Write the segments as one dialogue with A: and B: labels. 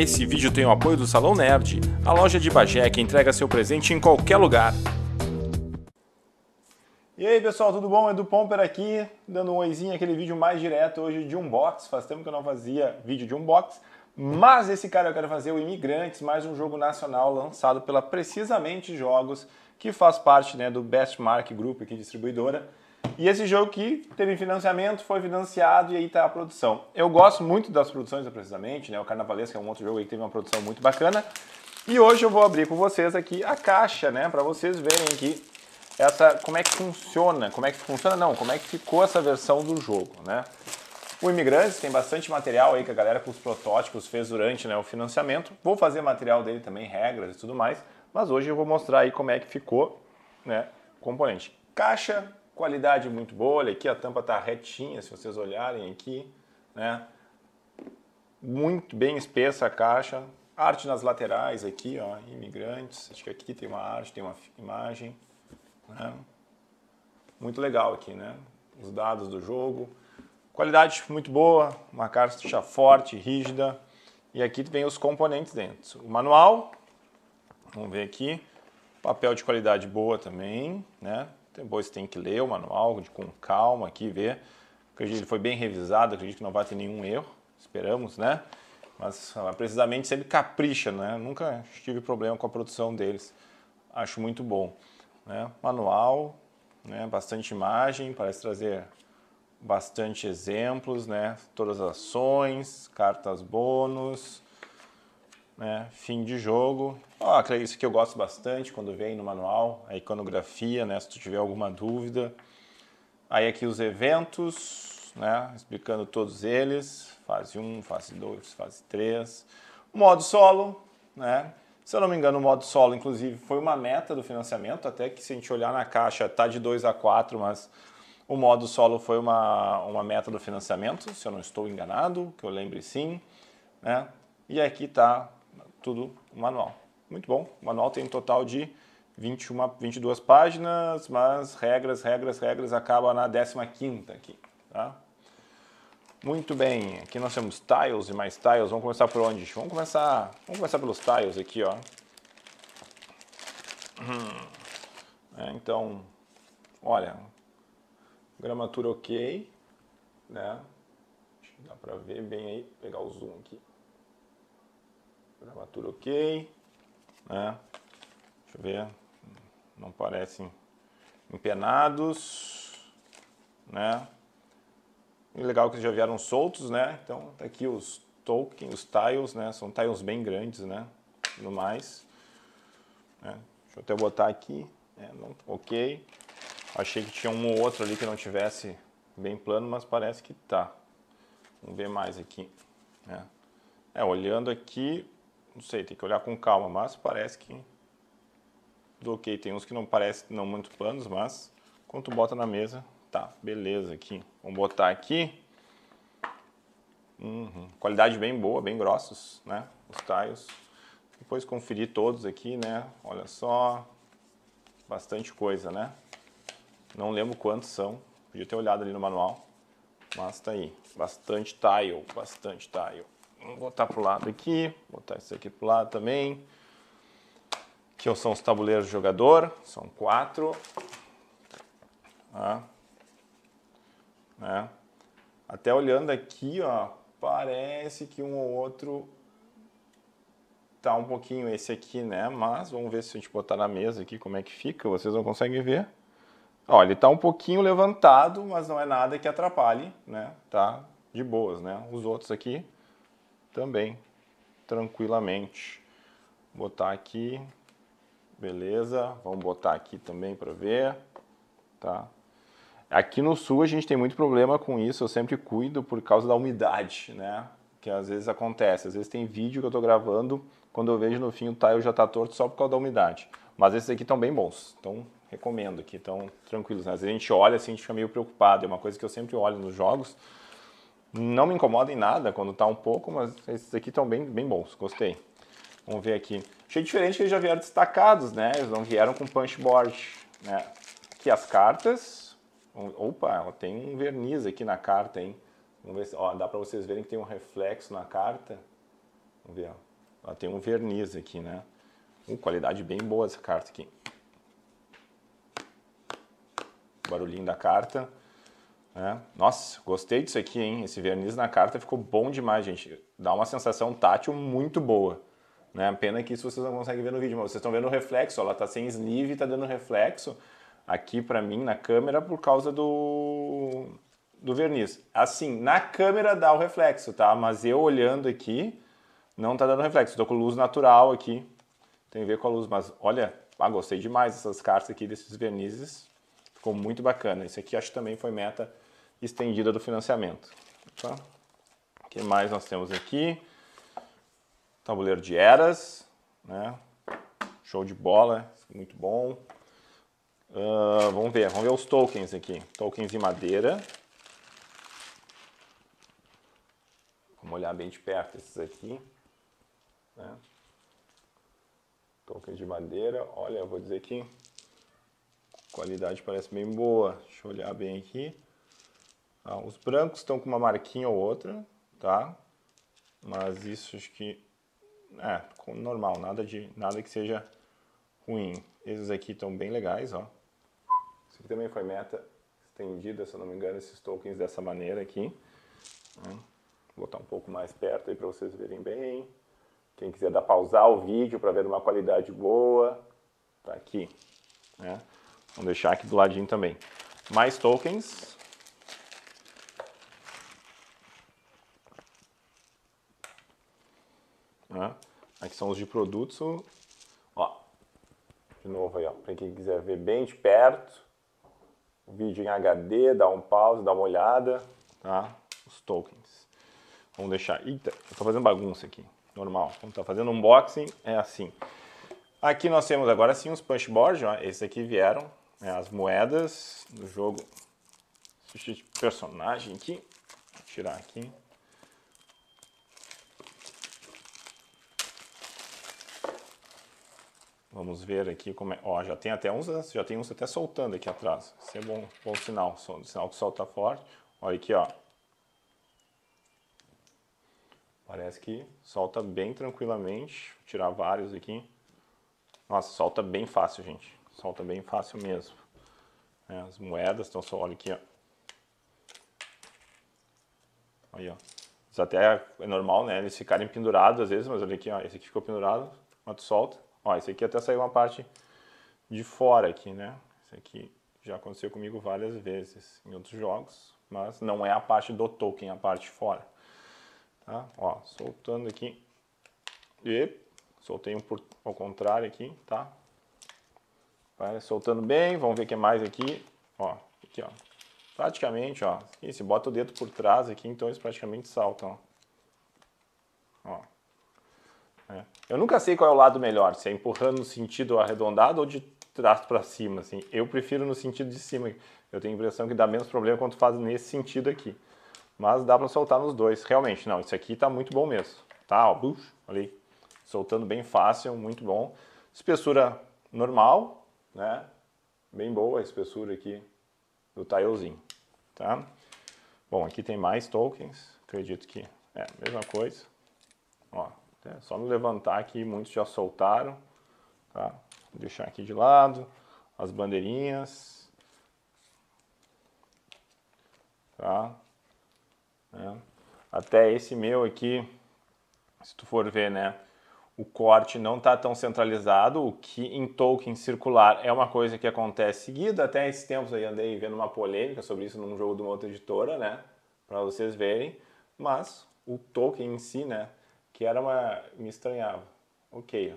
A: Esse vídeo tem o apoio do Salão Nerd, a loja de Bagé que entrega seu presente em qualquer lugar. E aí pessoal, tudo bom? Edu Pomper aqui, dando um oizinho aquele vídeo mais direto hoje de unbox. Faz tempo que eu não fazia vídeo de unbox, mas esse cara eu quero fazer o Imigrantes, mais um jogo nacional lançado pela Precisamente Jogos, que faz parte né, do Bestmark Group aqui, distribuidora. E esse jogo que teve financiamento, foi financiado e aí tá a produção. Eu gosto muito das produções, precisamente, né? O Carnavalesco é um outro jogo aí que teve uma produção muito bacana. E hoje eu vou abrir com vocês aqui a caixa, né? Para vocês verem aqui essa, como é que funciona, como é que funciona não, como é que ficou essa versão do jogo, né? O Imigrantes tem bastante material aí que a galera com os protótipos fez durante né, o financiamento. Vou fazer material dele também, regras e tudo mais, mas hoje eu vou mostrar aí como é que ficou né, o componente. Caixa, Qualidade muito boa, olha aqui, a tampa está retinha, se vocês olharem aqui, né? Muito bem espessa a caixa, arte nas laterais aqui, ó, imigrantes, acho que aqui tem uma arte, tem uma imagem, né? Muito legal aqui, né? Os dados do jogo, qualidade muito boa, uma caixa forte, rígida, e aqui vem os componentes dentro. O manual, vamos ver aqui, papel de qualidade boa também, né? Depois tem que ler o manual com calma aqui, ver. Acredito que ele foi bem revisado, acredito que não vai ter nenhum erro, esperamos, né? Mas ah, precisamente sempre capricha, né? Nunca tive problema com a produção deles. Acho muito bom. Né? Manual, né? bastante imagem, parece trazer bastante exemplos, né? Todas as ações, cartas bônus, né? Fim de jogo. Ó, oh, isso que eu gosto bastante quando vem no manual, a iconografia, né? Se tu tiver alguma dúvida. Aí aqui os eventos, né? Explicando todos eles, fase 1, fase 2, fase 3. modo solo, né? Se eu não me engano, o modo solo, inclusive, foi uma meta do financiamento, até que se a gente olhar na caixa, tá de 2 a 4, mas o modo solo foi uma, uma meta do financiamento, se eu não estou enganado, que eu lembre sim. Né? E aqui está tudo manual. Muito bom. O manual tem um total de 21, 22 páginas, mas regras, regras, regras acaba na 15 aqui, tá? Muito bem, aqui nós temos tiles e mais tiles. Vamos começar por onde? Vamos começar, vamos começar pelos tiles aqui, ó. É, então, olha, gramatura ok, né? Dá pra ver bem aí, pegar o zoom aqui tudo ok. Né? Deixa eu ver. Não parecem empenados. Né? E legal que já vieram soltos, né? Então tá aqui os tokens, os tiles, né? São tiles bem grandes, né? No mais. Né? Deixa eu até botar aqui. É, não, ok. Achei que tinha um ou outro ali que não tivesse bem plano, mas parece que tá. Vamos ver mais aqui. Né? É, olhando aqui, não sei, tem que olhar com calma, mas parece que ok. Tem uns que não parecem não muito planos, mas quando bota na mesa, tá, beleza aqui. Vamos botar aqui. Uhum. Qualidade bem boa, bem grossos, né? Os tiles. Depois conferir todos aqui, né? Olha só, bastante coisa, né? Não lembro quantos são, podia ter olhado ali no manual, mas tá aí. Bastante tile, bastante tile. Vou botar para o lado aqui, botar isso aqui para o lado também. Aqui são os tabuleiros de jogador, são quatro. Tá? Né? Até olhando aqui, ó, parece que um ou outro tá um pouquinho esse aqui, né? Mas vamos ver se a gente botar na mesa aqui como é que fica, vocês não conseguem ver. Ó, ele tá um pouquinho levantado, mas não é nada que atrapalhe, né? Tá de boas, né? Os outros aqui também, tranquilamente. Botar aqui, beleza, vamos botar aqui também para ver, tá? Aqui no sul a gente tem muito problema com isso, eu sempre cuido por causa da umidade, né? Que às vezes acontece, às vezes tem vídeo que eu estou gravando, quando eu vejo no fim o tile já está torto só por causa da umidade. Mas esses aqui estão bem bons, então recomendo aqui, estão tranquilos. Né? Às vezes a gente olha assim, a gente fica meio preocupado, é uma coisa que eu sempre olho nos jogos, não me incomoda em nada quando tá um pouco, mas esses aqui estão bem, bem bons, gostei. Vamos ver aqui. Achei diferente que eles já vieram destacados, né? Eles não vieram com punch board, né? Aqui as cartas. Opa, ela tem um verniz aqui na carta, hein? Vamos ver se... Ó, dá pra vocês verem que tem um reflexo na carta. Vamos ver, ó. Ela tem um verniz aqui, né? Uh, qualidade bem boa essa carta aqui. Barulhinho da carta. É. Nossa, gostei disso aqui, hein? Esse verniz na carta ficou bom demais, gente. Dá uma sensação tátil muito boa. Né? Pena que isso vocês não conseguem ver no vídeo, mas vocês estão vendo o reflexo. ela está sem sleeve e está dando reflexo aqui para mim na câmera por causa do, do verniz. Assim, na câmera dá o reflexo, tá? Mas eu olhando aqui, não tá dando reflexo. Estou com luz natural aqui. Tem a ver com a luz, mas olha, ah, gostei demais dessas cartas aqui, desses vernizes. Ficou muito bacana. Esse aqui acho que também foi meta estendida do financiamento. Tá? O que mais nós temos aqui? Tabuleiro de eras, né? Show de bola, muito bom. Uh, vamos ver, vamos ver os tokens aqui. Tokens em madeira. Vamos olhar bem de perto esses aqui. Né? Tokens de madeira, olha, eu vou dizer que qualidade parece bem boa. Deixa eu olhar bem aqui. Ah, os brancos estão com uma marquinha ou outra, tá? Mas isso acho que é normal, nada de nada que seja ruim. Esses aqui estão bem legais, ó. Isso aqui também foi meta estendida, se eu não me engano, esses tokens dessa maneira aqui. Né? Vou botar um pouco mais perto aí para vocês verem bem. Quem quiser dar pausar o vídeo para ver uma qualidade boa, tá aqui, né? Vamos deixar aqui do ladinho também. Mais tokens. Né? Aqui são os de produtos. Ó, de novo aí, ó, para quem quiser ver bem de perto. O vídeo em HD, dá um pause, dá uma olhada, tá? Os tokens. Vamos deixar. Eita, eu tô fazendo bagunça aqui. Normal. Quando tá fazendo unboxing, é assim. Aqui nós temos agora sim os punchboards, ó. Esses aqui vieram é, as moedas do jogo. de personagem aqui. Vou tirar aqui. Vamos ver aqui como é. Ó, já tem até uns, já tem uns até soltando aqui atrás. Isso é bom, bom sinal, sinal que solta forte. Olha aqui, ó. Parece que solta bem tranquilamente. Vou tirar vários aqui. Nossa, solta bem fácil, gente. Solta tá bem fácil mesmo. Né? as moedas, então só olha aqui, ó. Aí, ó. Isso até é normal, né? Eles ficarem pendurados às vezes, mas olha aqui, ó. Esse aqui ficou pendurado, mas tu solta. Ó, esse aqui até saiu uma parte de fora aqui, né? Isso aqui já aconteceu comigo várias vezes em outros jogos, mas não é a parte do token, é a parte de fora. Tá? Ó, soltando aqui. E soltei um por, ao contrário aqui, tá? Vai né? soltando bem, vamos ver o que mais aqui. Ó, aqui, ó. Praticamente, ó. Aqui, se bota o dedo por trás aqui, então eles praticamente saltam, ó. ó. É. Eu nunca sei qual é o lado melhor, se é empurrando no sentido arredondado ou de trás para cima, assim. Eu prefiro no sentido de cima. Eu tenho a impressão que dá menos problema quando faz nesse sentido aqui. Mas dá para soltar nos dois, realmente. Não, isso aqui tá muito bom mesmo. Tá, ó, olha aí. Soltando bem fácil, muito bom. Espessura normal, né? Bem boa a espessura aqui do tilezinho, tá? Bom, aqui tem mais tokens, acredito que é a mesma coisa. Ó, é só no levantar aqui, muitos já soltaram, tá? Vou deixar aqui de lado, as bandeirinhas, tá? É. Até esse meu aqui, se tu for ver, né? o corte não está tão centralizado, o que em token circular é uma coisa que acontece seguida. Até esses tempos aí andei vendo uma polêmica sobre isso num jogo de uma outra editora, né? Para vocês verem. Mas o token em si, né? Que era uma. me estranhava. Ok,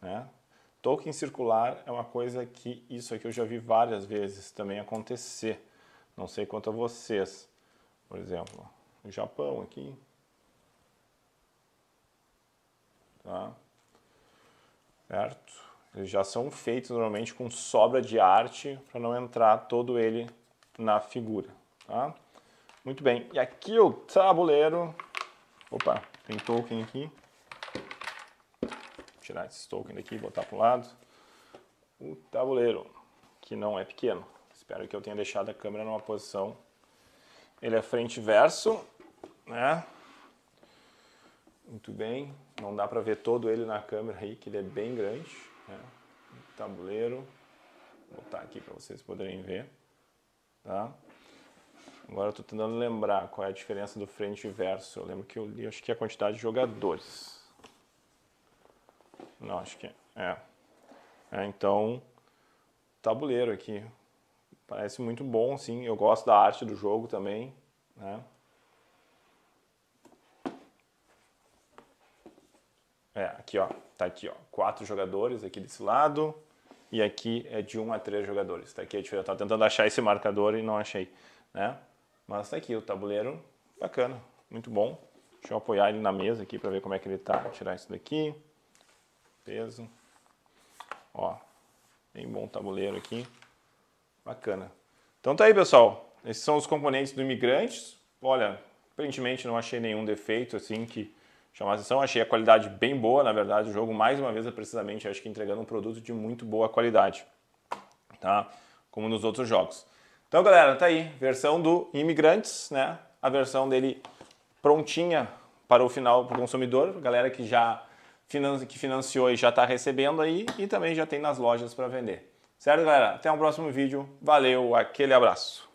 A: né? Token circular é uma coisa que isso aqui eu já vi várias vezes também acontecer. Não sei quanto a vocês. Por exemplo, no Japão aqui, Tá? Certo? Eles já são feitos normalmente com sobra de arte para não entrar todo ele na figura. Tá? Muito bem, e aqui o tabuleiro. Opa, tem token aqui. Vou tirar esse token daqui e botar para o lado. O tabuleiro, que não é pequeno. Espero que eu tenha deixado a câmera numa posição. Ele é frente e verso, né? Muito bem não dá para ver todo ele na câmera aí, que ele é bem grande. Né? Tabuleiro, vou botar aqui para vocês poderem ver. Tá? Agora eu estou tentando lembrar qual é a diferença do frente e verso. Eu lembro que eu li, acho que é a quantidade de jogadores. Não, acho que é. é. é então, tabuleiro aqui. Parece muito bom, sim. Eu gosto da arte do jogo também, né? É, aqui ó, tá aqui ó, quatro jogadores aqui desse lado e aqui é de um a três jogadores. Tá aqui a é Eu tava tentando achar esse marcador e não achei, né? Mas tá aqui o tabuleiro, bacana, muito bom. Deixa eu apoiar ele na mesa aqui para ver como é que ele tá. Vou tirar isso daqui, peso, ó, bem bom tabuleiro aqui, bacana. Então tá aí pessoal, esses são os componentes do Imigrantes. Olha, aparentemente não achei nenhum defeito assim que chamar atenção. Achei a qualidade bem boa, na verdade, o jogo, mais uma vez, é precisamente, acho que entregando um produto de muito boa qualidade, tá? Como nos outros jogos. Então, galera, tá aí, versão do Imigrantes, né? A versão dele prontinha para o final, para o consumidor, galera que já que financiou e já está recebendo aí e também já tem nas lojas para vender. Certo, galera? Até o um próximo vídeo. Valeu, aquele abraço.